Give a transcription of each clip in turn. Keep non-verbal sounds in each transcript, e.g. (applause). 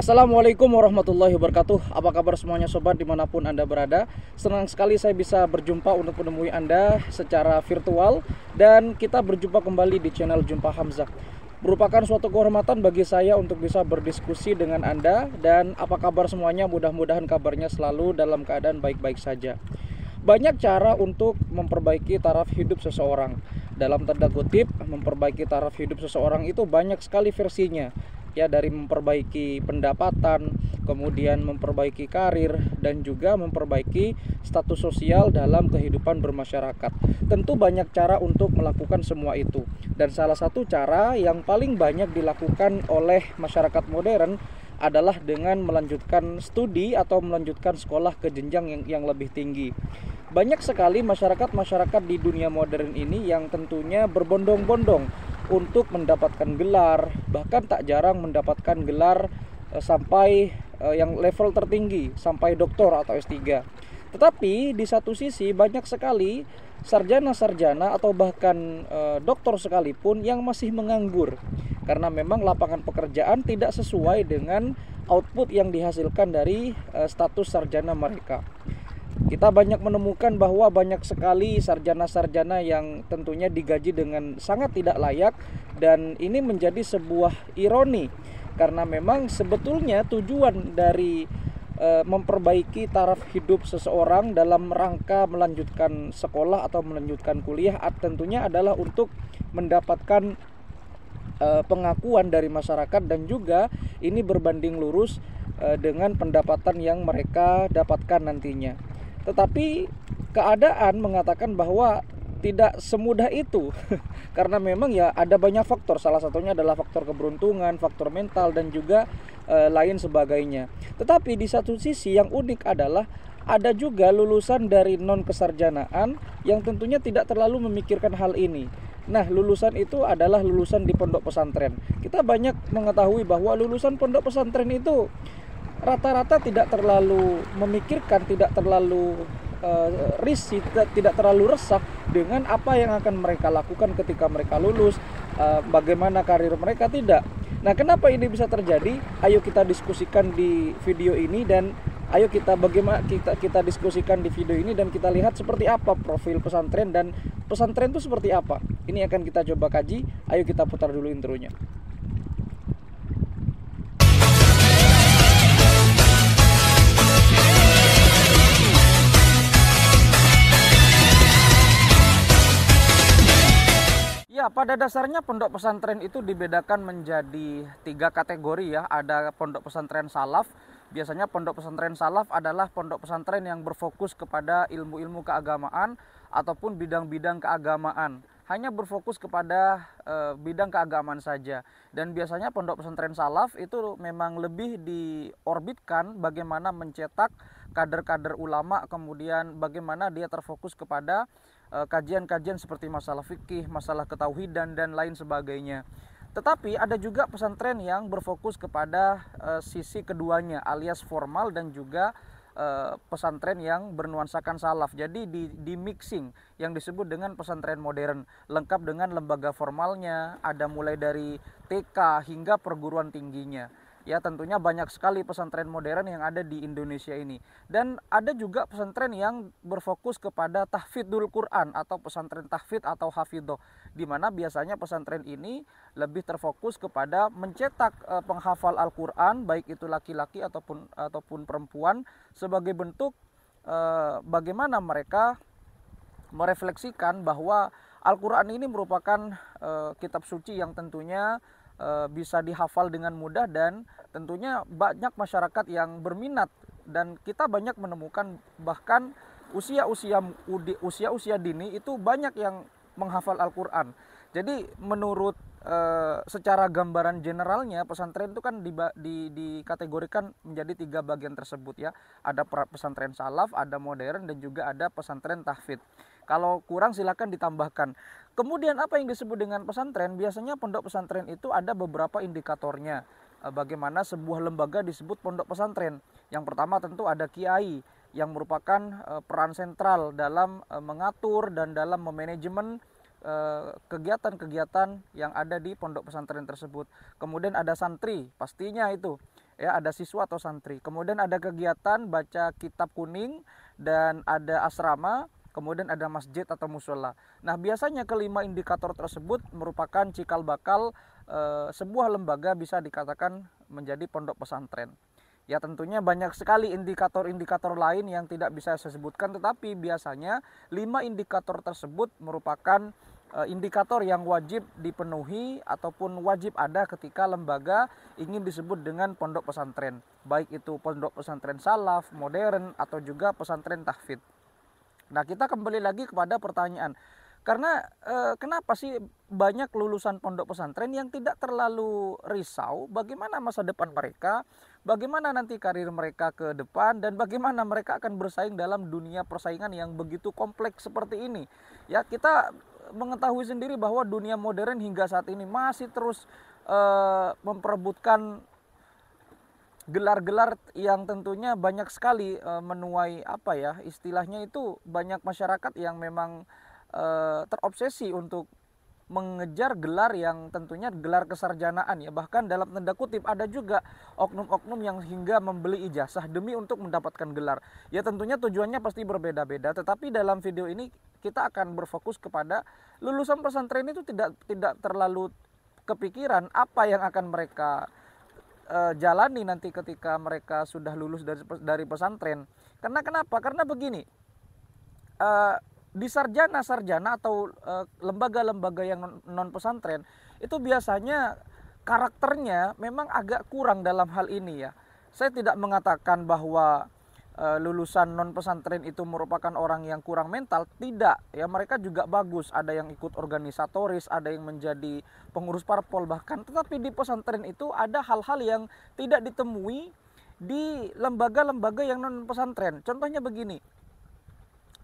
Assalamualaikum warahmatullahi wabarakatuh Apa kabar semuanya sobat dimanapun anda berada Senang sekali saya bisa berjumpa untuk menemui anda secara virtual Dan kita berjumpa kembali di channel Jumpa Hamzah Merupakan suatu kehormatan bagi saya untuk bisa berdiskusi dengan anda Dan apa kabar semuanya mudah-mudahan kabarnya selalu dalam keadaan baik-baik saja banyak cara untuk memperbaiki taraf hidup seseorang. Dalam tanda kutip, memperbaiki taraf hidup seseorang itu banyak sekali versinya ya dari memperbaiki pendapatan, kemudian memperbaiki karir dan juga memperbaiki status sosial dalam kehidupan bermasyarakat. Tentu banyak cara untuk melakukan semua itu. Dan salah satu cara yang paling banyak dilakukan oleh masyarakat modern adalah dengan melanjutkan studi atau melanjutkan sekolah ke jenjang yang, yang lebih tinggi. Banyak sekali masyarakat-masyarakat di dunia modern ini yang tentunya berbondong-bondong untuk mendapatkan gelar, bahkan tak jarang mendapatkan gelar eh, sampai eh, yang level tertinggi, sampai doktor atau S3. Tetapi di satu sisi banyak sekali sarjana-sarjana atau bahkan eh, doktor sekalipun yang masih menganggur karena memang lapangan pekerjaan tidak sesuai dengan output yang dihasilkan dari status sarjana mereka kita banyak menemukan bahwa banyak sekali sarjana-sarjana yang tentunya digaji dengan sangat tidak layak dan ini menjadi sebuah ironi karena memang sebetulnya tujuan dari e, memperbaiki taraf hidup seseorang dalam rangka melanjutkan sekolah atau melanjutkan kuliah tentunya adalah untuk mendapatkan e, pengakuan dari masyarakat dan juga ini berbanding lurus e, dengan pendapatan yang mereka dapatkan nantinya. Tetapi keadaan mengatakan bahwa tidak semudah itu (laughs) karena memang ya ada banyak faktor salah satunya adalah faktor keberuntungan faktor mental dan juga e, lain sebagainya tetapi di satu sisi yang unik adalah ada juga lulusan dari non kesarjanaan yang tentunya tidak terlalu memikirkan hal ini Nah, lulusan itu adalah lulusan di pondok pesantren. Kita banyak mengetahui bahwa lulusan pondok pesantren itu rata-rata tidak terlalu memikirkan, tidak terlalu uh, risih, tidak, terlalu resah dengan apa yang akan mereka lakukan ketika mereka lulus, uh, bagaimana karir mereka tidak. Nah, kenapa ini bisa terjadi? Ayo kita diskusikan di video ini dan ayo kita bagaimana kita kita diskusikan di video ini dan kita lihat seperti apa profil pesantren dan pesantren itu seperti apa. Ini akan kita coba kaji. Ayo kita putar dulu intronya. pada dasarnya pondok pesantren itu dibedakan menjadi tiga kategori ya. Ada pondok pesantren salaf. Biasanya pondok pesantren salaf adalah pondok pesantren yang berfokus kepada ilmu-ilmu keagamaan ataupun bidang-bidang keagamaan hanya berfokus kepada e, bidang keagamaan saja. Dan biasanya pondok pesantren salaf itu memang lebih diorbitkan bagaimana mencetak kader-kader ulama, kemudian bagaimana dia terfokus kepada Eh, kajian-kajian seperti masalah fikih, masalah ketauhidan dan lain sebagainya. Tetapi ada juga pesantren yang berfokus kepada uh, sisi keduanya alias formal dan juga eh, pesantren yang bernuansakan salaf. Jadi di, di mixing yang disebut dengan pesantren modern lengkap dengan lembaga formalnya, ada mulai dari TK hingga perguruan tingginya ya tentunya banyak sekali pesantren modern yang ada di Indonesia ini dan ada juga pesantren yang berfokus kepada tahfidul Quran atau pesantren tahfid atau hafidho di mana biasanya pesantren ini lebih terfokus kepada mencetak e, penghafal Al-Qur'an baik itu laki-laki ataupun ataupun perempuan sebagai bentuk e, bagaimana mereka merefleksikan bahwa Al-Qur'an ini merupakan e, kitab suci yang tentunya Eh, bisa dihafal dengan mudah dan tentunya banyak masyarakat yang berminat dan kita banyak menemukan bahkan usia-usia usia-usia dini itu banyak yang menghafal Al-Qur'an. Jadi menurut e, secara gambaran generalnya pesantren itu kan di, di, dikategorikan menjadi tiga bagian tersebut ya. Ada pesantren salaf, ada modern dan juga ada pesantren tahfidz. Kalau kurang silakan ditambahkan. Kemudian apa yang disebut dengan pesantren? Biasanya pondok pesantren itu ada beberapa indikatornya. Eh, bagaimana sebuah lembaga disebut pondok pesantren. Yang pertama tentu ada kiai yang merupakan eh, peran sentral dalam eh, mengatur dan dalam memanajemen kegiatan-kegiatan yang ada di pondok pesantren tersebut. Kemudian ada santri, pastinya itu. Ya, ada siswa atau santri. Kemudian ada kegiatan baca kitab kuning dan ada asrama kemudian ada masjid atau musola. Nah, biasanya kelima indikator tersebut merupakan cikal bakal e, sebuah lembaga bisa dikatakan menjadi pondok pesantren. Ya, tentunya banyak sekali indikator-indikator lain yang tidak bisa saya sebutkan, tetapi biasanya lima indikator tersebut merupakan e, indikator yang wajib dipenuhi ataupun wajib ada ketika lembaga ingin disebut dengan pondok pesantren, baik itu pondok pesantren salaf, modern, atau juga pesantren tahfidz. Nah, kita kembali lagi kepada pertanyaan. Karena eh, kenapa sih banyak lulusan pondok pesantren yang tidak terlalu risau bagaimana masa depan mereka, bagaimana nanti karir mereka ke depan dan bagaimana mereka akan bersaing dalam dunia persaingan yang begitu kompleks seperti ini. Ya, kita mengetahui sendiri bahwa dunia modern hingga saat ini masih terus e, memperebutkan gelar-gelar yang tentunya banyak sekali eh, menuai apa ya istilahnya itu banyak masyarakat yang memang eh, terobsesi untuk mengejar gelar yang tentunya gelar kesarjanaan ya bahkan dalam tanda kutip ada juga oknum-oknum yang hingga membeli ijazah demi untuk mendapatkan gelar ya tentunya tujuannya pasti berbeda-beda tetapi dalam video ini kita akan berfokus kepada lulusan pesantren itu tidak tidak terlalu kepikiran apa yang akan mereka uh, jalani nanti ketika mereka sudah lulus dari dari pesantren. Karena kenapa? Karena begini. Uh, di sarjana-sarjana atau eh, lembaga-lembaga yang non pesantren itu biasanya karakternya memang agak kurang dalam hal ini ya. Saya tidak mengatakan bahwa Eh, lulusan non pesantren itu merupakan orang yang kurang mental tidak ya mereka juga bagus ada yang ikut organisatoris ada yang menjadi pengurus parpol bahkan tetapi di pesantren itu ada hal-hal yang tidak ditemui di lembaga-lembaga yang non pesantren contohnya begini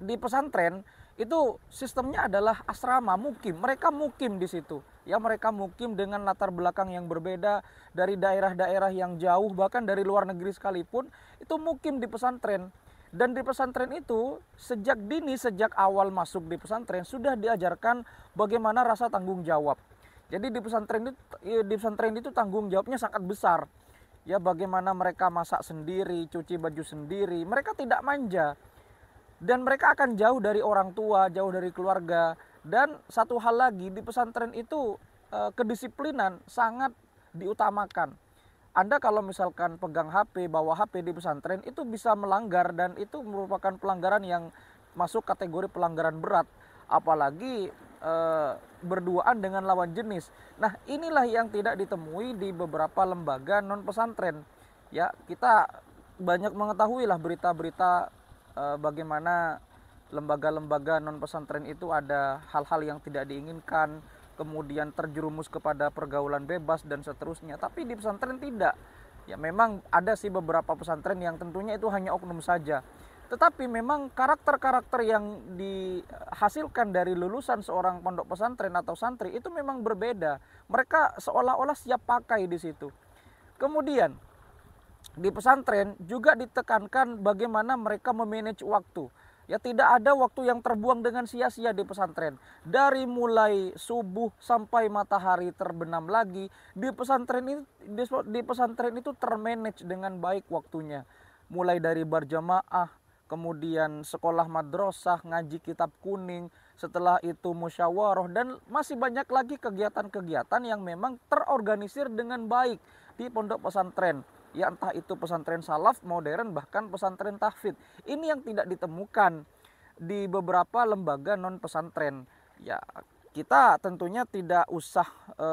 di pesantren itu sistemnya adalah asrama mukim mereka mukim di situ ya mereka mukim dengan latar belakang yang berbeda dari daerah-daerah yang jauh bahkan dari luar negeri sekalipun itu mukim di pesantren dan di pesantren itu sejak dini sejak awal masuk di pesantren sudah diajarkan bagaimana rasa tanggung jawab jadi di pesantren itu di pesantren itu tanggung jawabnya sangat besar ya bagaimana mereka masak sendiri cuci baju sendiri mereka tidak manja dan mereka akan jauh dari orang tua, jauh dari keluarga. Dan satu hal lagi di pesantren itu eh, kedisiplinan sangat diutamakan. Anda kalau misalkan pegang HP, bawa HP di pesantren itu bisa melanggar dan itu merupakan pelanggaran yang masuk kategori pelanggaran berat, apalagi e, berduaan dengan lawan jenis. Nah, inilah yang tidak ditemui di beberapa lembaga non pesantren. Ya, kita banyak mengetahui lah berita-berita Eh, bagaimana lembaga-lembaga non pesantren itu ada hal-hal yang tidak diinginkan, kemudian terjerumus kepada pergaulan bebas dan seterusnya. Tapi di pesantren tidak. Ya memang ada sih beberapa pesantren yang tentunya itu hanya oknum saja. Tetapi memang karakter-karakter yang dihasilkan dari lulusan seorang pondok pesantren atau santri itu memang berbeda. Mereka seolah-olah siap pakai di situ. Kemudian di pesantren juga ditekankan bagaimana mereka memanage waktu. Ya tidak ada waktu yang terbuang dengan sia-sia di pesantren. Dari mulai subuh sampai matahari terbenam lagi, di pesantren ini di pesantren itu termanage dengan baik waktunya. Mulai dari berjamaah, kemudian sekolah madrasah, ngaji kitab kuning, setelah itu musyawarah dan masih banyak lagi kegiatan-kegiatan yang memang terorganisir dengan baik di pondok pesantren ya entah itu pesantren salaf modern bahkan pesantren tahfid ini yang tidak ditemukan di beberapa lembaga non pesantren ya kita tentunya tidak usah e,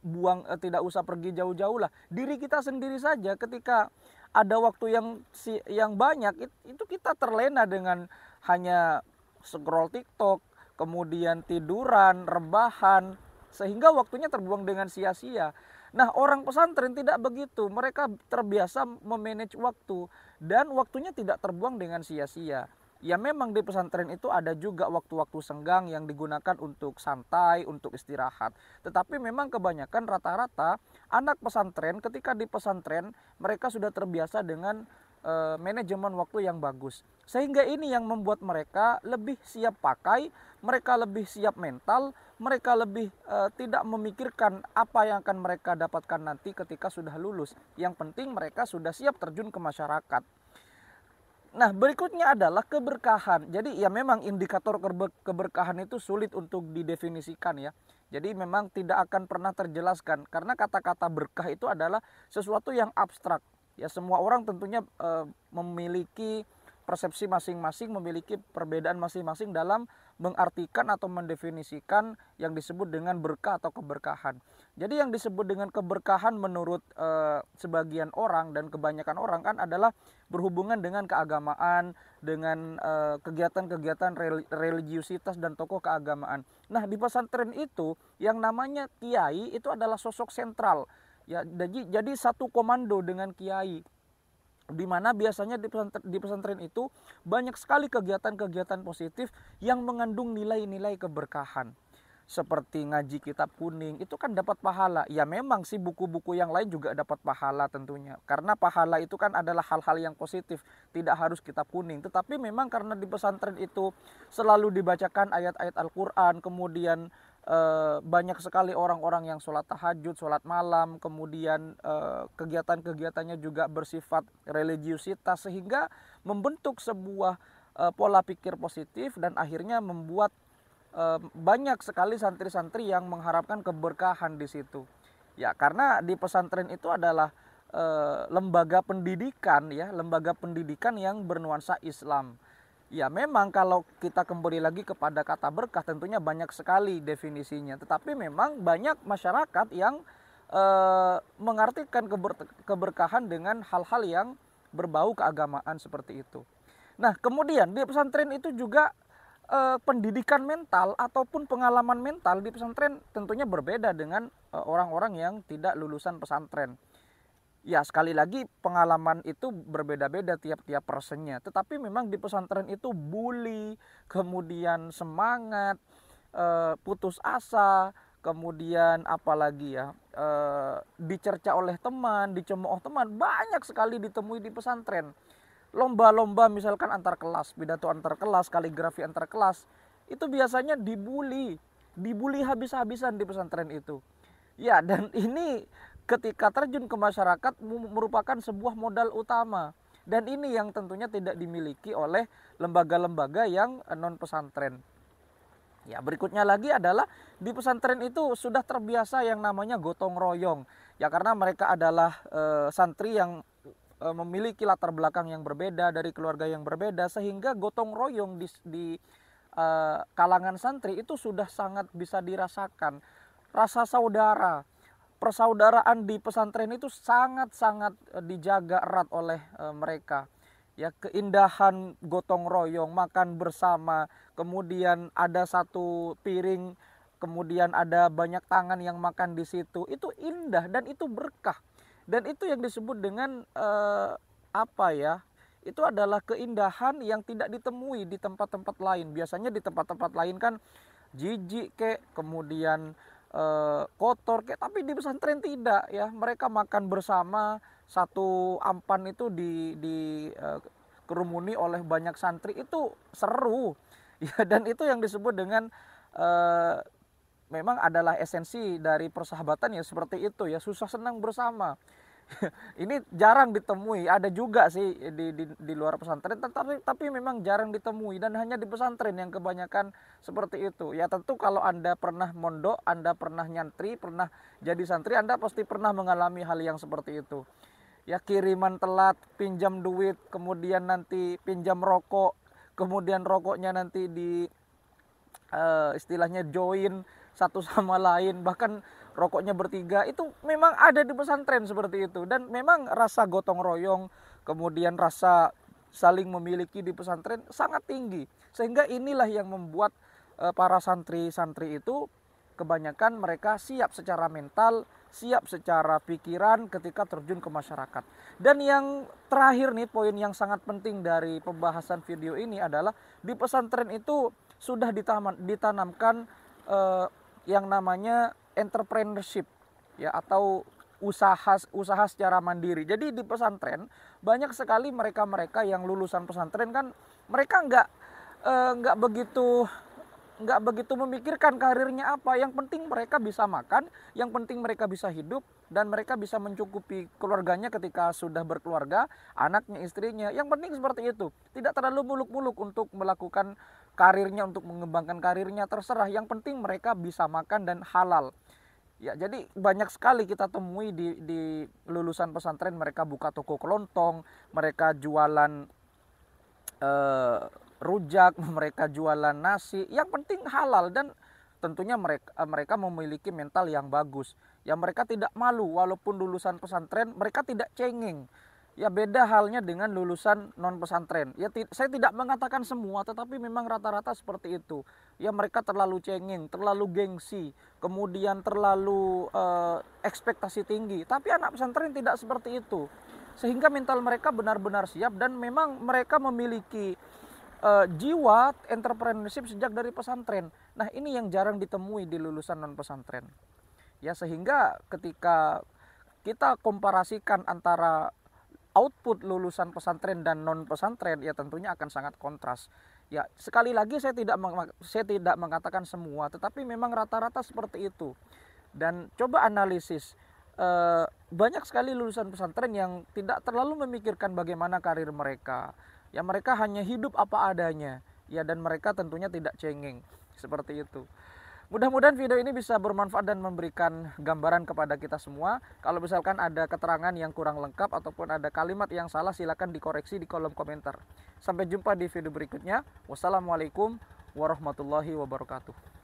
buang e, tidak usah pergi jauh-jauh lah diri kita sendiri saja ketika ada waktu yang si yang banyak itu kita terlena dengan hanya scroll TikTok kemudian tiduran rebahan sehingga waktunya terbuang dengan sia-sia Nah, orang pesantren tidak begitu. Mereka terbiasa memanage waktu dan waktunya tidak terbuang dengan sia-sia. Ya memang di pesantren itu ada juga waktu-waktu senggang yang digunakan untuk santai, untuk istirahat. Tetapi memang kebanyakan rata-rata anak pesantren ketika di pesantren mereka sudah terbiasa dengan uh, manajemen waktu yang bagus. Sehingga ini yang membuat mereka lebih siap pakai, mereka lebih siap mental, mereka lebih e, tidak memikirkan apa yang akan mereka dapatkan nanti ketika sudah lulus. Yang penting mereka sudah siap terjun ke masyarakat. Nah, berikutnya adalah keberkahan. Jadi ya memang indikator keberkahan itu sulit untuk didefinisikan ya. Jadi memang tidak akan pernah terjelaskan karena kata-kata berkah itu adalah sesuatu yang abstrak. Ya semua orang tentunya e, memiliki persepsi masing-masing memiliki perbedaan masing-masing dalam mengartikan atau mendefinisikan yang disebut dengan berkah atau keberkahan. Jadi yang disebut dengan keberkahan menurut e, sebagian orang dan kebanyakan orang kan adalah berhubungan dengan keagamaan, dengan eh, kegiatan-kegiatan religiusitas dan tokoh keagamaan. Nah, di pesantren itu yang namanya kiai itu adalah sosok sentral. Ya, jadi jadi satu komando dengan kiai di mana biasanya di pesantren, di pesantren itu banyak sekali kegiatan-kegiatan positif yang mengandung nilai-nilai keberkahan seperti ngaji kitab kuning itu kan dapat pahala. Ya memang sih buku-buku yang lain juga dapat pahala tentunya. Karena pahala itu kan adalah hal-hal yang positif, tidak harus kitab kuning. Tetapi memang karena di pesantren itu selalu dibacakan ayat-ayat Al-Qur'an, kemudian e, banyak sekali orang-orang yang sholat tahajud, sholat malam, kemudian e, kegiatan-kegiatannya juga bersifat religiusitas sehingga membentuk sebuah e, pola pikir positif dan akhirnya membuat e, banyak sekali santri-santri yang mengharapkan keberkahan di situ. Ya karena di pesantren itu adalah e, lembaga pendidikan ya, lembaga pendidikan yang bernuansa Islam Ya memang kalau kita kembali lagi kepada kata berkah tentunya banyak sekali definisinya. Tetapi memang banyak masyarakat yang e, mengartikan keber, keberkahan dengan hal-hal yang berbau keagamaan seperti itu. Nah kemudian di pesantren itu juga e, pendidikan mental ataupun pengalaman mental di pesantren tentunya berbeda dengan eh, orang-orang yang tidak lulusan pesantren. Ya sekali lagi pengalaman itu berbeda-beda tiap-tiap persennya. Tetapi memang di pesantren itu bully, kemudian semangat, eh, putus asa, kemudian apalagi ya eh, dicerca oleh teman, dicemooh teman banyak sekali ditemui di pesantren. Lomba-lomba misalkan antar kelas, pidato antar kelas, kaligrafi antar kelas itu biasanya dibully, dibully habis-habisan di pesantren itu. Ya dan ini ketika terjun ke masyarakat merupakan sebuah modal utama dan ini yang tentunya tidak dimiliki oleh lembaga-lembaga yang non pesantren. Ya, berikutnya lagi adalah di pesantren itu sudah terbiasa yang namanya gotong royong. Ya karena mereka adalah e, santri yang e, memiliki latar belakang yang berbeda dari keluarga yang berbeda sehingga gotong royong di, di e, kalangan santri itu sudah sangat bisa dirasakan rasa saudara, persaudaraan di pesantren itu sangat-sangat eh, dijaga erat oleh eh, mereka. Ya, keindahan gotong royong, makan bersama, kemudian ada satu piring, kemudian ada banyak tangan yang makan di situ. Itu indah dan itu berkah. Dan itu yang disebut dengan eh, apa ya? Itu adalah keindahan yang tidak ditemui di tempat-tempat lain. Biasanya di tempat-tempat lain kan jijik kek, kemudian e, kotor kayak tapi di pesantren tidak ya mereka makan bersama satu ampan itu di di e, kerumuni oleh banyak santri itu seru (laughs) ya dan itu yang disebut dengan e, memang adalah esensi dari persahabatan ya seperti itu ya susah senang bersama (laughs) ini jarang ditemui ada juga sih di di, di luar pesantren tetapi tapi memang jarang ditemui dan hanya di pesantren yang kebanyakan seperti itu ya tentu kalau anda pernah mondok anda pernah nyantri pernah jadi santri anda pasti pernah mengalami hal yang seperti itu ya kiriman telat pinjam duit kemudian nanti pinjam rokok kemudian rokoknya nanti di uh, istilahnya join satu (laughs) sama lain bahkan rokoknya bertiga itu memang ada di pesantren seperti itu dan memang rasa gotong royong kemudian rasa saling memiliki di pesantren sangat tinggi sehingga inilah yang membuat eh, para santri-santri itu kebanyakan mereka siap secara mental siap secara pikiran ketika terjun ke masyarakat dan yang terakhir nih poin yang sangat penting dari pembahasan video ini adalah di pesantren itu sudah ditanamkan eh, yang namanya entrepreneurship ya atau usaha usaha secara mandiri. Jadi di pesantren banyak sekali mereka-mereka yang lulusan pesantren kan mereka nggak nggak eh, nggak begitu nggak begitu memikirkan karirnya apa. Yang penting mereka bisa makan, yang penting mereka bisa hidup, dan mereka bisa mencukupi keluarganya ketika sudah berkeluarga, anaknya, istrinya. Yang penting seperti itu. Tidak terlalu muluk-muluk untuk melakukan karirnya untuk mengembangkan karirnya terserah yang penting mereka bisa makan dan halal ya jadi banyak sekali kita temui di, di lulusan pesantren mereka buka toko kelontong mereka jualan eh, rujak (laughs) mereka jualan nasi yang penting halal dan tentunya mereka eh, mereka memiliki mental yang bagus ya mereka tidak malu walaupun lulusan pesantren mereka tidak cengeng Ya beda halnya dengan lulusan non pesantren. Ya saya tidak mengatakan semua tetapi memang rata-rata seperti itu. Ya mereka terlalu cengeng, terlalu gengsi, kemudian terlalu uh, ekspektasi tinggi. Tapi anak pesantren tidak seperti itu. Sehingga mental mereka benar-benar siap dan memang mereka memiliki uh, jiwa entrepreneurship sejak dari pesantren. Nah, ini yang jarang ditemui di lulusan non pesantren. Ya sehingga ketika kita komparasikan antara output lulusan pesantren dan non pesantren ya tentunya akan sangat kontras. Ya, sekali lagi saya tidak saya tidak mengatakan semua, tetapi memang rata-rata seperti itu. Dan coba analisis e, banyak sekali lulusan pesantren yang tidak terlalu memikirkan bagaimana karir mereka. Ya mereka hanya hidup apa adanya. Ya dan mereka tentunya tidak cengeng seperti itu. Mudah-mudahan video ini bisa bermanfaat dan memberikan gambaran kepada kita semua. Kalau misalkan ada keterangan yang kurang lengkap ataupun ada kalimat yang salah silakan dikoreksi di kolom komentar. Sampai jumpa di video berikutnya. Wassalamualaikum warahmatullahi wabarakatuh.